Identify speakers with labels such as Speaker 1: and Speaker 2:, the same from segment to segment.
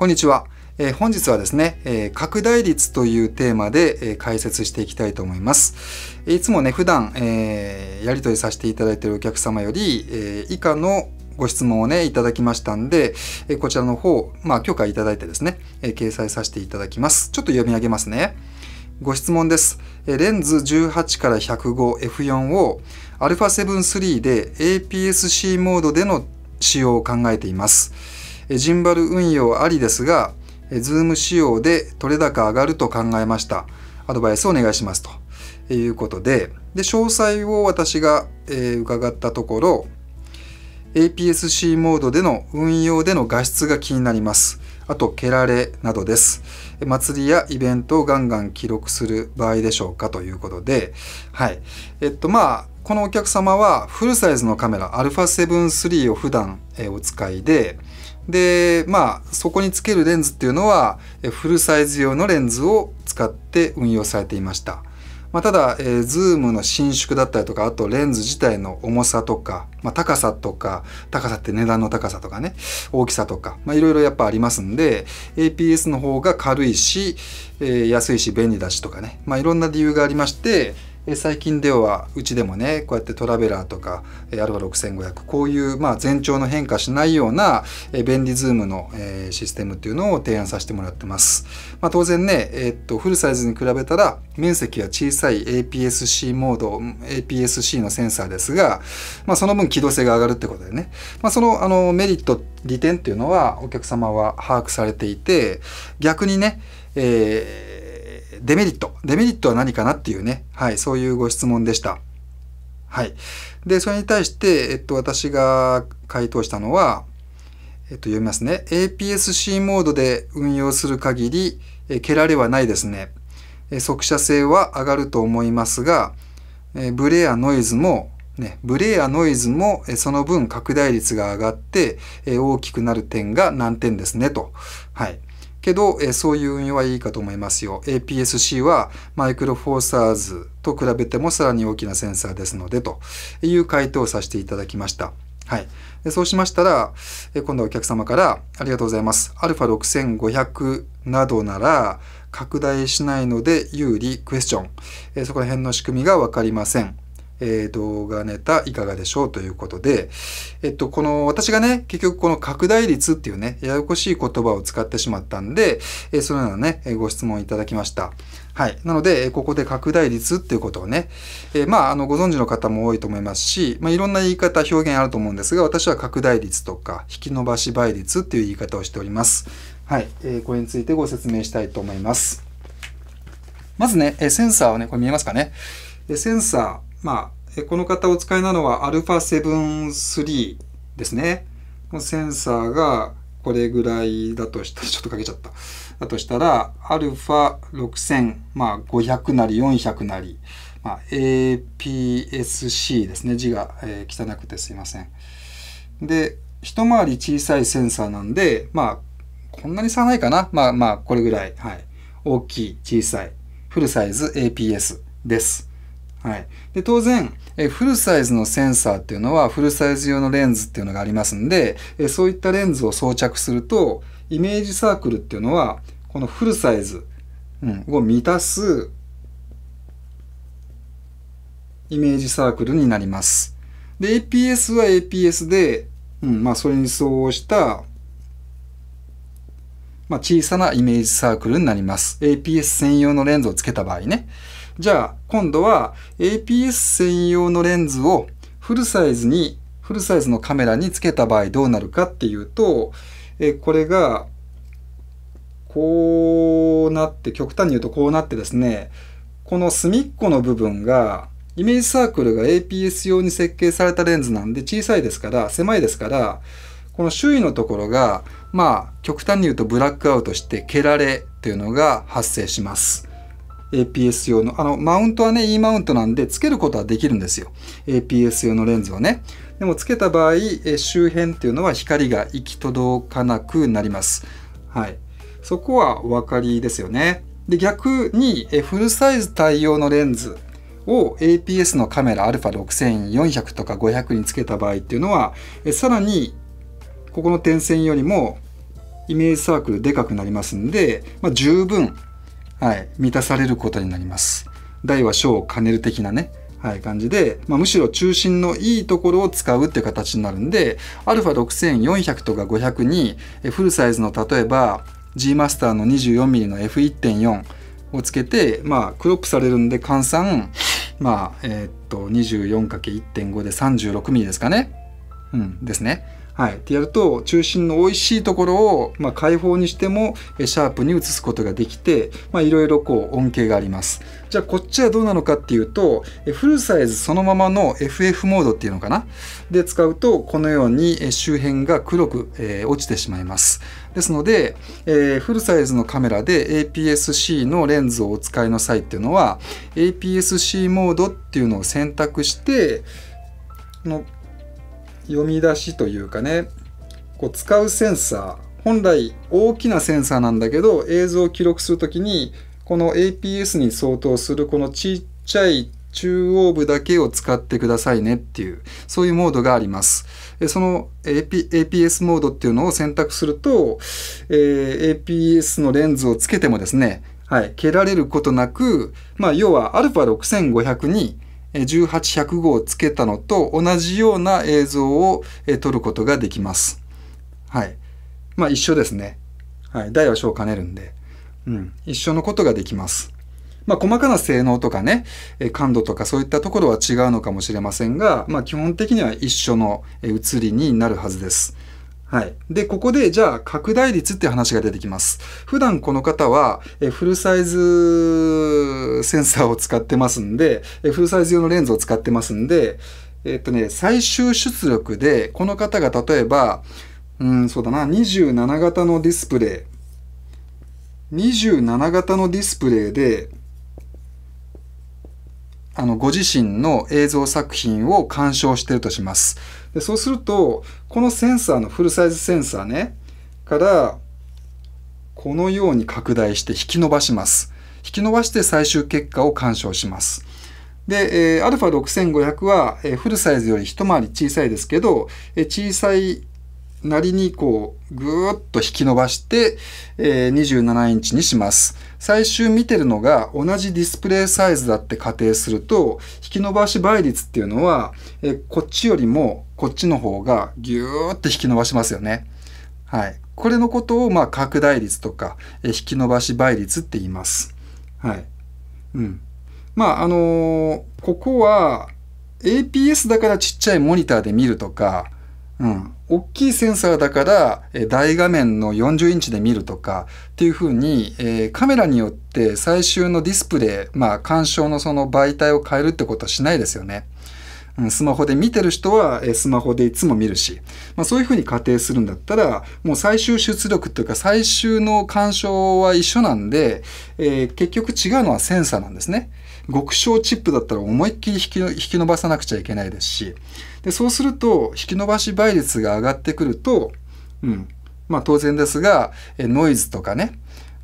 Speaker 1: こんにちは。えー、本日はですね、えー、拡大率というテーマで、えー、解説していきたいと思います。いつもね、普段、えやり取りさせていただいているお客様より、え以下のご質問をね、いただきましたんで、えこちらの方、まあ、許可いただいてですね、え掲載させていただきます。ちょっと読み上げますね。ご質問です。レンズ18から 105F4 を α7 3で APS-C モードでの使用を考えています。ジンバル運用ありですが、ズーム仕様で取れ高上がると考えました。アドバイスお願いしますということで、で詳細を私が、え伺ったところ、APS-C モードでの運用での画質が気になります。あと、蹴られなどです。祭りやイベントをガンガン記録する場合でしょうかということで、はい。えっと、まあ、このお客様はフルサイズのカメラ α7 3を普段、えお使いで、でまあそこにつけるレンズっていうのはフルサイズ用のレンズを使って運用されていました、まあ、ただ、えー、ズームの伸縮だったりとかあとレンズ自体の重さとか、まあ、高さとか高さって値段の高さとかね大きさとかいろいろやっぱありますんで APS の方が軽いし、えー、安いし便利だしとかねいろ、まあ、んな理由がありましてえ最近ではうちでもねこうやってトラベラーとか、えアルファ6500こういう、まあ、前兆の変化しないような、え便利ズームの、えシステムっていうのを提案させてもらってます、まあ、当然ね、えー、っとフルサイズに比べたら面積は小さい APS-C モード APS-C のセンサーですが、まあ、その分機動性が上がるってことでね、まあ、そのあのメリット利点っていうのはお客様は把握されていて逆にね、えーデメリット。デメリットは何かなっていうね、はい、そういうご質問でした。はい。で、それに対して、えっと、私が回答したのは、えっと、読みますね。APS-C モードで運用する限り、え蹴られはないですね。え速射性は上がると思いますが、えブレやノイズも、ね、ブレやノイズも、えその分拡大率が上がって、え大きくなる点が難点ですね、と。はい。けど、えそういう運用はいいかと思いますよ。APS-C はマイクロフォーサーズと比べてもさらに大きなセンサーですのでという回答をさせていただきました。はい。でそうしましたら、え今度はお客様から、ありがとうございます。α6500 などなら拡大しないので有利クエスチョン。えそこら辺の仕組みがわかりません。えー、動画ネタいかがでしょうということで、えっと、この私がね、結局この拡大率っていうね、ややこしい言葉を使ってしまったんで、えー、そのようなね、ご質問いただきました。はい。なので、ここで拡大率っていうことをね、えー、まあ、あの、ご存知の方も多いと思いますし、まあ、いろんな言い方、表現あると思うんですが、私は拡大率とか、引き伸ばし倍率っていう言い方をしております。はい。えこれについてご説明したいと思います。まずね、センサーをね、これ見えますかね。センサー、まあ、この方お使いなのは α7-3 ですね。のセンサーがこれぐらいだとしたら、ちょっとかけちゃった。だとしたら、α6000、まあ500なり400なり、まあ、APS-C ですね。字が、えー、汚くてすいません。で、一回り小さいセンサーなんで、まあ、こんなに差ないかな。まあまあ、これぐらい。はい。大きい、小さい。フルサイズ APS です。はい、で当然えフルサイズのセンサーっていうのはフルサイズ用のレンズっていうのがありますんでえそういったレンズを装着するとイメージサークルっていうのはこのフルサイズ、うん、を満たすイメージサークルになります。で APS は APS で、うんまあ、それに相応したまあ、小さなイメージサークルになります。APS 専用のレンズをつけた場合ね。じゃあ、今度は APS 専用のレンズをフルサイズに、フルサイズのカメラにつけた場合どうなるかっていうと、えこれが、こうなって、極端に言うとこうなってですね、この隅っこの部分が、イメージサークルが APS 用に設計されたレンズなんで小さいですから、狭いですから、この周囲のところが、まあ、極端に言うとブラックアウトして、蹴られというのが発生します。APS 用の、あの、マウントはね、E マウントなんで、つけることはできるんですよ。APS 用のレンズはね。でも、つけた場合、周辺っていうのは光が行き届かなくなります。はい。そこはお分かりですよね。で、逆に、フルサイズ対応のレンズを APS のカメラ α6400 とか500につけた場合っていうのは、さらに、ここの点線よりも、イメージサークルでかくなりますんで、まあ、十分はい、満たされることになります。大は小を兼ねる的なね、はい、感じで、まあ、むしろ中心のいいところを使うって形になるんで、α6400 とか500に、フルサイズの例えば G マスターの 24mm の F1.4 をつけて、まあ、クロップされるんで換算、まあ、えー、っと、24×1.5 で 36mm ですかね。うん、ですね。はい、ってやると中心の美味しいところを、まあ、開放にしてもシャープに移すことができていろいろこう恩恵がありますじゃあこっちはどうなのかっていうとフルサイズそのままの FF モードっていうのかなで使うとこのように周辺が黒く、えー、落ちてしまいますですので、えー、フルサイズのカメラで APS-C のレンズをお使いの際っていうのは APS-C モードっていうのを選択しての読み出しというかねこう使うセンサー本来大きなセンサーなんだけど映像を記録する時にこの APS に相当するこのちっちゃい中央部だけを使ってくださいねっていうそういうモードがあります。その AP APS モードっていうのを選択すると、えー、APS のレンズをつけてもですね、はい、蹴られることなく、まあ、要は α6500 に18100号をつけたのと同じような映像を撮ることができます。はい。まあ一緒ですね。はい。大は小兼ねるんで。うん。一緒のことができます。まあ細かな性能とかね、感度とかそういったところは違うのかもしれませんが、まあ基本的には一緒の写りになるはずです。はい。で、ここで、じゃあ、拡大率っていう話が出てきます。普段この方は、えフルサイズセンサーを使ってますんで、えフルサイズ用のレンズを使ってますんで、えっとね、最終出力で、この方が例えば、うん、そうだな、27型のディスプレイ。27型のディスプレイで、あの、ご自身の映像作品を鑑賞しているとします。でそうすると、このセンサーのフルサイズセンサーね、から、このように拡大して引き伸ばします。引き伸ばして最終結果を鑑賞します。で、えー、α6500 は、えー、フルサイズより一回り小さいですけど、えー、小さいなりにこうぐーっと引き伸ばして、えー、27インチにします。最終見てるのが同じディスプレイサイズだって仮定すると引き伸ばし倍率っていうのは、えー、こっちよりもこっちの方がぎゅーって引き伸ばしますよね。はい。これのことをまあ拡大率とか、えー、引き伸ばし倍率って言います。はい。うん。まああのー、ここは APS だからちっちゃいモニターで見るとか、うん、大きいセンサーだから大画面の40インチで見るとかっていうふうに、えー、カメラによって最終のディスプレイ、まあ、鑑賞のその媒体を変えるってことはしないですよね。うん、スマホで見てる人はスマホでいつも見るし、まあ、そういうふうに仮定するんだったらもう最終出力というか最終の鑑賞は一緒なんで、えー、結局違うのはセンサーなんですね。極小チップだったら思いっきり引き伸ばさなくちゃいけないですし、で、そうすると、引き伸ばし倍率が上がってくると、うん、まあ当然ですが、えノイズとかね、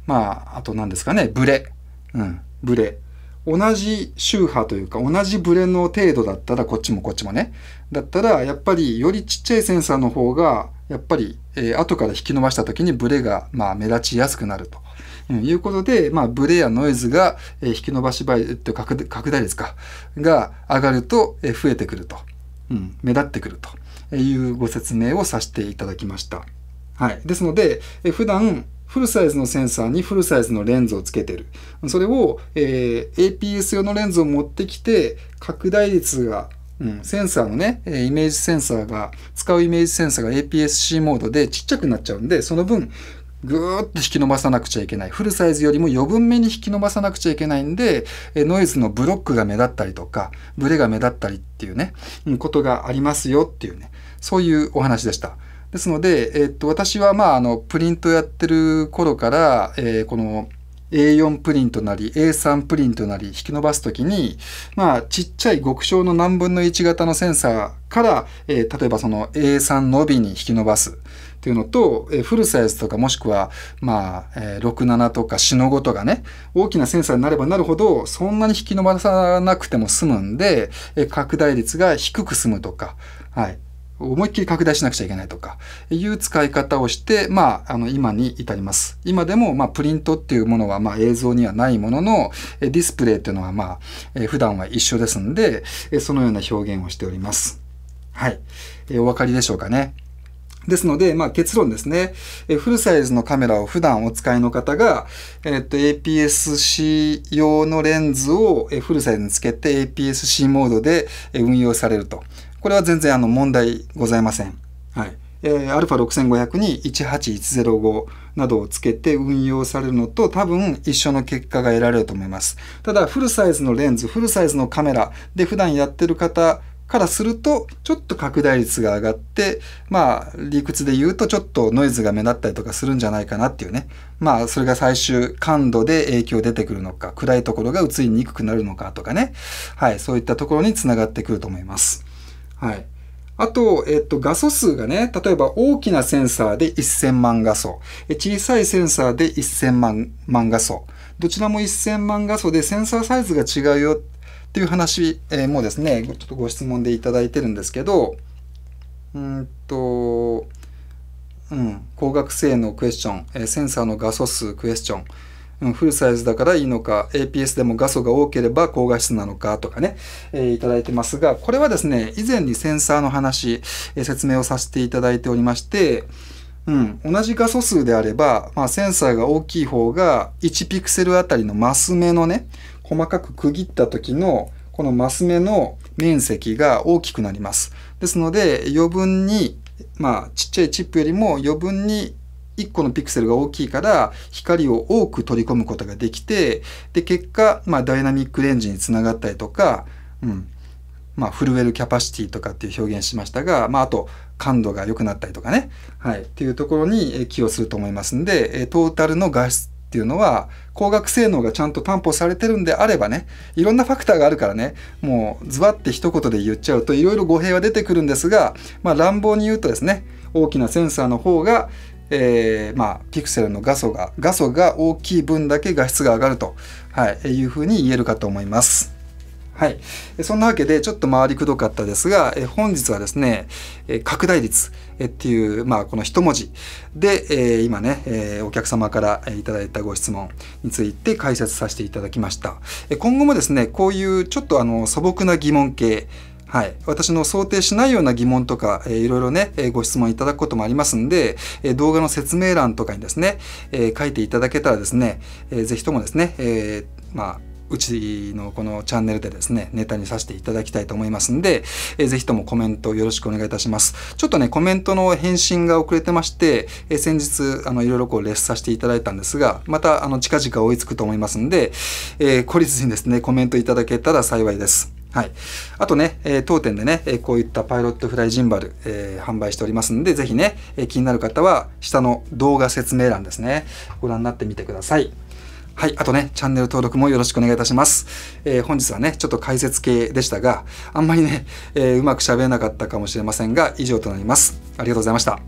Speaker 1: まあ、あと何ですかね、ブレ。うん、ブレ。同じ周波というか、同じブレの程度だったら、こっちもこっちもね。だったら、やっぱりよりちっちゃいセンサーの方が、やっぱり、えー、後から引き伸ばした時にブレが、まあ、目立ちやすくなると。いうことで、まあ、ブレやノイズが、えー、引き伸ばし倍、えっと、拡大率か、が上がると、えー、増えてくると、うん、目立ってくるというご説明をさせていただきました。はい。ですので、えー、普段、フルサイズのセンサーにフルサイズのレンズをつけてる。それを、えー、APS 用のレンズを持ってきて、拡大率が、うん、センサーのね、イメージセンサーが、使うイメージセンサーが APS-C モードでちっちゃくなっちゃうんで、その分、ぐーっと引き伸ばさなくちゃいけないフルサイズよりも余分めに引き伸ばさなくちゃいけないんでノイズのブロックが目立ったりとかブレが目立ったりっていうねことがありますよっていうねそういうお話でした。ですので、えー、っと私はまああのプリントやってる頃から、えー、この A4 プリントなり A3 プリントなり引き伸ばすときに、まあ、ちっちゃい極小の何分の1型のセンサーから、えー、例えばその A3 のびに引き伸ばす。っていうのと、えー、フルサイズとかもしくは、まあ、えー、67とか死のごとがね、大きなセンサーになればなるほど、そんなに引き伸ばさなくても済むんで、えー、拡大率が低く済むとか、はい。思いっきり拡大しなくちゃいけないとかいう使い方をして、まあ、あの今に至ります。今でも、まあ、プリントっていうものは、まあ、映像にはないもののディスプレイっていうのは、まあ、普段は一緒ですんでそのような表現をしております。はい。お分かりでしょうかね。ですので、まあ、結論ですね、フルサイズのカメラを普段お使いの方が、えっと、APS-C 用のレンズをフルサイズにつけて APS-C モードで運用されると。これは全然あの問題ございません。はい。えー、α6500 に18105などをつけて運用されるのと多分一緒の結果が得られると思います。ただ、フルサイズのレンズ、フルサイズのカメラで普段やってる方からするとちょっと拡大率が上がってまあ理屈で言うとちょっとノイズが目立ったりとかするんじゃないかなっていうねまあそれが最終感度で影響出てくるのか暗いところが映りにくくなるのかとかねはいそういったところにつながってくると思います。はいあと、えっと、画素数がね、例えば大きなセンサーで1000万画素、小さいセンサーで1000万万画素、どちらも1000万画素でセンサーサイズが違うよていう話、えー、もですね、ちょっとご質問でいただいてるんですけど、うんと、うん、光学性能クエスチョン、えー、センサーの画素数クエスチョン、うん、フルサイズだからいいのか、APS でも画素が多ければ高画質なのかとかね、えー、いただいてますが、これはですね、以前にセンサーの話、えー、説明をさせていただいておりまして、うん、同じ画素数であれば、まあ、センサーが大きい方が1ピクセルあたりのマス目のね、細かく区切った時のこのマス目の面積が大きくなります。ですので余分にまあちっちゃいチップよりも余分に1個のピクセルが大きいから光を多く取り込むことができてで結果、まあ、ダイナミックレンジにつながったりとか、うんまあ、震えるキャパシティとかっていう表現しましたが、まあ、あと感度が良くなったりとかね、はい、っていうところに寄与すると思いますんでトータルの画質っていうのは光学性能がちゃんと担保されてるんであればねいろんなファクターがあるからねもうズバッて一言で言っちゃうといろいろ語弊は出てくるんですが、まあ、乱暴に言うとですね大きなセンサーの方が、えー、まあ、ピクセルの画素が画素が大きい分だけ画質が上がると、はい、いうふうに言えるかと思います。はい、そんなわけでちょっと回りくどかったですが、え本日はですね、え拡大率えっていう、まあ、この一文字で、え今ね、えお客様からいただいたご質問について解説させていただきました。今後もですね、こういうちょっとあの素朴な疑問系、はい、私の想定しないような疑問とか、えー、いろいろね、えー、ご質問いただくこともありますんで、えー、動画の説明欄とかにですね、えー、書いていただけたらですね、えー、ぜひともですね、えー、まあうちのこのチャンネルでですね、ネタにさせていただきたいと思いますんで、えー、ぜひともコメントよろしくお願いいたします。ちょっとね、コメントの返信が遅れてまして、えー、先日、あの、いろいろこう、レッスさせていただいたんですが、また、あの、近々追いつくと思いますんで、えー、懲りにですね、コメントいただけたら幸いです。はい。あとね、えー、当店でね、えこういったパイロットフライジンバル、えー、販売しておりますんで、ぜひね、え気になる方は、下の動画説明欄ですね、ご覧になってみてください。はい。あとね、チャンネル登録もよろしくお願いいたします。えー、本日はね、ちょっと解説系でしたが、あんまりね、えー、うまく喋れなかったかもしれませんが、以上となります。ありがとうございました。